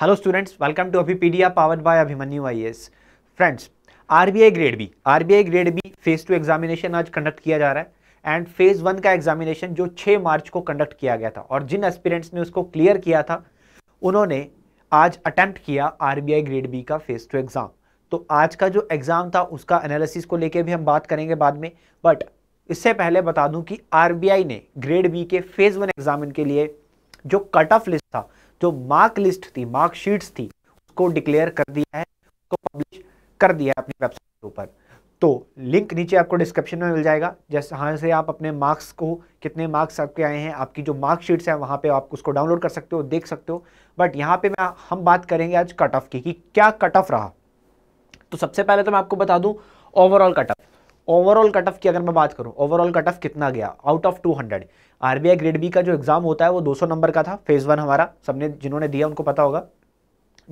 hello students welcome to Abhipedia powered by Abhimanyu IAS friends RBI grade B RBI grade B phase two examination आज conduct किया जा रहा है and phase one का examination जो 6 मार्च को कंडक्ट किया गया था और जिन एस्पिरेंट्स ने उसको क्लियर किया था उन्होंने आज अटैम्प्ट किया आरबीआई ग्रेड बी का फेज टू एग्जाम तो आज का जो एग्ज़ाम था उसका एनालिसिस को लेकर भी हम बात करेंगे बाद में बट इससे पहले बता दूं कि आरबीआई ने ग्रेड बी के फेज़ वन एग्जामिन के लिए जो कट ऑफ लिस्ट था जो मार्क लिस्ट थी मार्कशीट्स थी उसको डिक्लेयर कर दिया है उसको पब्लिश कर दिया है अपनी वेबसाइट के ऊपर तो लिंक नीचे आपको डिस्क्रिप्शन में मिल जाएगा जैसे हाँ से आप अपने मार्क्स को कितने मार्क्स आपके आए हैं आपकी जो मार्कशीट्स हैं वहाँ पे आप उसको डाउनलोड कर सकते हो देख सकते हो बट यहाँ पे मैं हम बात करेंगे आज कट ऑफ की कि क्या कट ऑफ रहा तो सबसे पहले तो मैं आपको बता दूँ overall cut off overall cut off की अगर मैं बात करूँ ओवरऑल कट ऑफ कितना गया out of 200 RBI grade B का जो एग्जाम होता है वो 200 नंबर का था फेज वन हमारा सबने जिन्होंने दिया उनको पता होगा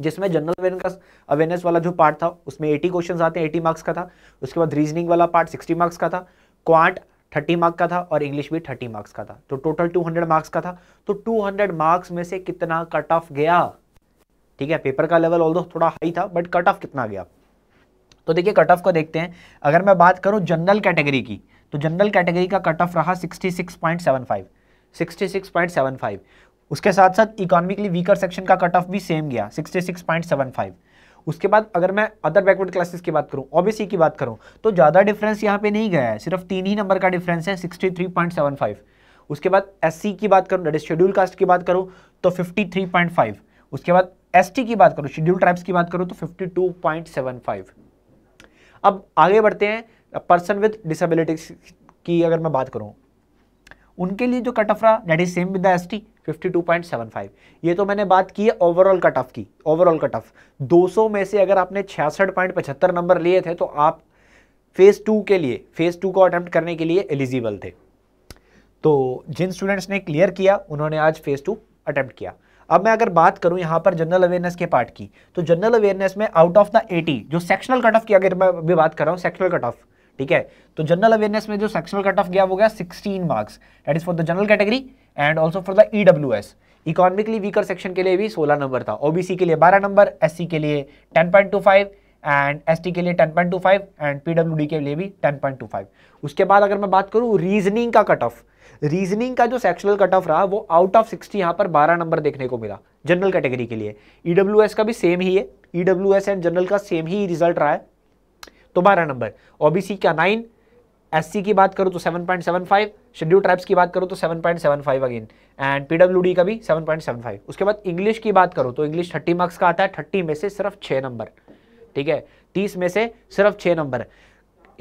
जिसमें जनरल अवेयरनेस अवेयरनेस वाला जो पार्ट था उसमें एटी क्वेश्चन आते हैं एटी मार्क्स का था उसके बाद रीजनिंग वाला पार्ट सिक्सटी मार्क्स का था क्वांट थर्टी मार्क्स का था और इंग्लिश भी थर्टी मार्क्स का था तो टोटल हंड्रेड मार्क्स का था तो हंड्रेड मार्क्स में से कितना कट ऑफ गया ठीक है पेपर का लेवल ऑल थोड़ा हाई था बट कट ऑफ कितना गया तो देखिए कट ऑफ को देखते हैं अगर मैं बात करूँ जनरल कैटेगरी की तो जनरल कैटेगरी का कट ऑफ रहा 66.75 66.75 उसके साथ साथ इकोनॉमिकली वीकर सेक्शन का कट ऑफ भी सेम गया 66.75 उसके बाद अगर मैं अदर बैकवर्ड क्लासेस की बात करूं ओबीसी की बात करूं तो ज़्यादा डिफरेंस यहाँ पे नहीं गया है सिर्फ तीन ही नंबर का डिफरेंस है सिक्सटी उसके बाद एस की बात करूँ करूं शेड्यूल कास्ट की बात करूँ तो फिफ्टी उसके बाद एस की बात करूँ शेड्यूल ट्राइब्स की बात करूँ तो फिफ्टी अब आगे बढ़ते हैं पर्सन विद डिसबिलिटी की अगर मैं बात करूँ उनके लिए जो कट ऑफ रहा that is same with the S T 52.75 ये तो मैंने बात की है ओवरऑल कट ऑफ की ओवरऑल कट ऑफ 200 में से अगर आपने छियासठ नंबर लिए थे तो आप फेज़ टू के लिए फेज़ टू को अटैम्प्ट करने के लिए एलिजिबल थे तो जिन स्टूडेंट्स ने क्लियर किया उन्होंने आज फेज़ टू अटैम्प्ट किया अब मैं अगर बात करूं यहां पर जनरल अवेयरनेस के पार्ट की तो जनरल अवेयरनेस में आउट ऑफ द 80 जो सेक्शनल कट ऑफ की अगर मैं अभी बात कर रहा हूँ सेक्शनल कट ऑफ ठीक है तो जनरल अवेयरनेस में जो सेक्शनल कट ऑफ गया वो गया 16 marks that is for the general category and also for the E W S economically weaker section के लिए भी 16 नंबर था ओबीसी के लिए 12 नंबर एससी के लिए 10.25 एंड एसटी के लिए 10.25 एंड पीडब्ल्यूडी के लिए भी 10.25 उसके बाद अगर मैं बात करूँ रीजनिंग का कट ऑफ रीजनिंग का जो सेक्शनल कट ऑफ रहा वो आउट ऑफ सिक्सटी यहाँ पर बारह नंबर देखने को मिला जनरल कैटेगरी के लिए ई e का भी सेम ही है ई एंड जनरल का सेम ही रिजल्ट रहा है तो बारह नंबर ओबीसी का नाइन एससी की बात करूँ तो 7.75 शेड्यूल ट्राइब्स की बात करूँ तो 7.75 अगेन एंड पीडब्ल्यूडी का भी 7.75 उसके बाद इंग्लिश की बात करूँ तो इंग्लिश थर्टी मार्क्स का आता है थर्टी में से सिर्फ छः नंबर ठीक है तीस में से सिर्फ छः नंबर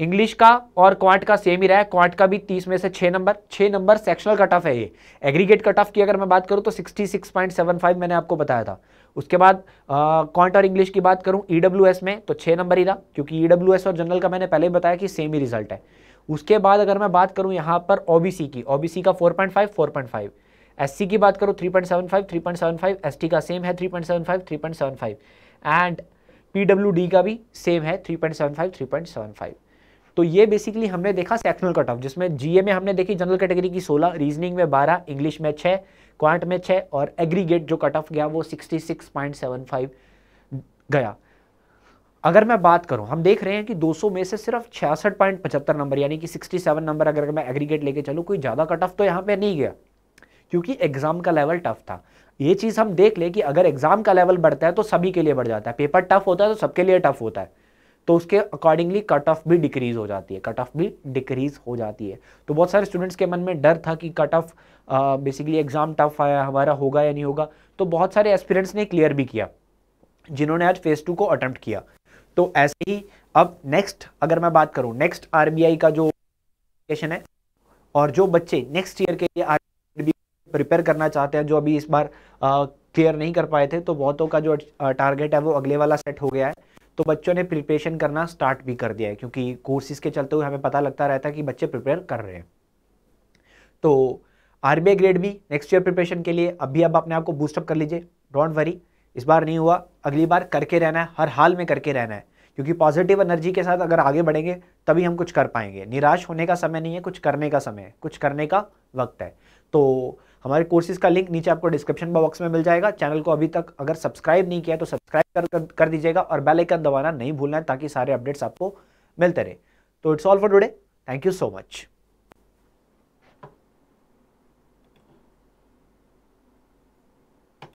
इंग्लिश का और क्वांट का सेम ही रहा है क्वांट का भी तीस में से छः नंबर छः नंबर सेक्शनल कट ऑफ है ये एग्रीगेट कट ऑफ की अगर मैं बात करूँ तो sixty six point seven five मैंने आपको बताया था उसके बाद क्वांट और इंग्लिश की बात करूँ ई e डब्ल्यू एस में तो छः नंबर ही रहा क्योंकि ई e एस और जनरल का मैंने पहले ही बताया कि सेम ही रिजल्ट है उसके बाद अगर मैं बात करूँ यहाँ पर ओ बी सी की ओ बी सी का four point five four point five S C की बात करूँ three point seven five three point seven five S T का सेम है three point seven five three point seven five and P W D का भी same है three point seven five three point seven five तो ये basically हमने देखा sectional cut off जिसमें जीए में हमने देखी जनरल कैटेगरी की 16 रीजनिंग में 12 इंग्लिश में 6 क्वांट में 6 और एग्रीगेट जो कट ऑफ गया वो 66.75 गया अगर मैं बात करूं हम देख रहे हैं कि 200 में से सिर्फ छियासठ पॉइंट पचहत्तर नंबर यानी कि 67 नंबर अगर मैं एग्रीगेट लेके चलूँ कोई ज़्यादा कट ऑफ तो यहाँ पे नहीं गया क्योंकि एग्जाम का लेवल टफ था ये चीज़ हम देख ले कि अगर एग्जाम का लेवल बढ़ता है तो सभी के लिए बढ़ जाता है पेपर टफ होता है तो सबके लिए टफ होता है तो उसके अकॉर्डिंगली कट ऑफ भी डिक्रीज हो जाती है कट ऑफ भी डिक्रीज हो जाती है तो बहुत सारे स्टूडेंट्स के मन में डर था कि cut off basically exam tough आया हमारा होगा या नहीं होगा तो बहुत सारे एस्पिरेंट्स ने क्लियर भी किया जिन्होंने आज फेज़ टू को अटैम्प्ट किया तो ऐसे ही अब नेक्स्ट अगर मैं बात करूँ नेक्स्ट आर का जो है और जो बच्चे नेक्स्ट ईयर के लिए आर प्रिपेयर करना चाहते हैं जो अभी इस बार क्लियर नहीं कर पाए थे तो बहुतों का जो टारगेट है वो अगले वाला सेट हो गया है तो बच्चों ने प्रिपरेशन करना स्टार्ट भी कर दिया है क्योंकि कोर्सेज के चलते हुए हमें पता लगता रहता है कि बच्चे प्रिपेयर कर रहे हैं तो आर ग्रेड भी नेक्स्ट ईयर प्रिपरेशन के लिए अभी अब अपने आप को बूस्टअप कर लीजिए डोंट वरी इस बार नहीं हुआ अगली बार करके रहना है हर हाल में करके रहना है क्योंकि पॉजिटिव एनर्जी के साथ अगर आगे बढ़ेंगे तभी हम कुछ कर पाएंगे निराश होने का समय नहीं है कुछ करने का समय है कुछ करने का वक्त है तो हमारे कोर्सेज का लिंक नीचे आपको डिस्क्रिप्शन बॉक्स में मिल जाएगा चैनल को अभी तक अगर सब्सक्राइब नहीं किया तो सब्सक्राइब कर, कर, दीजिएगा और बेल आइकन दबाना नहीं भूलना है ताकि सारे अपडेट्स आपको मिलते रहे तो it's all for today thank you so much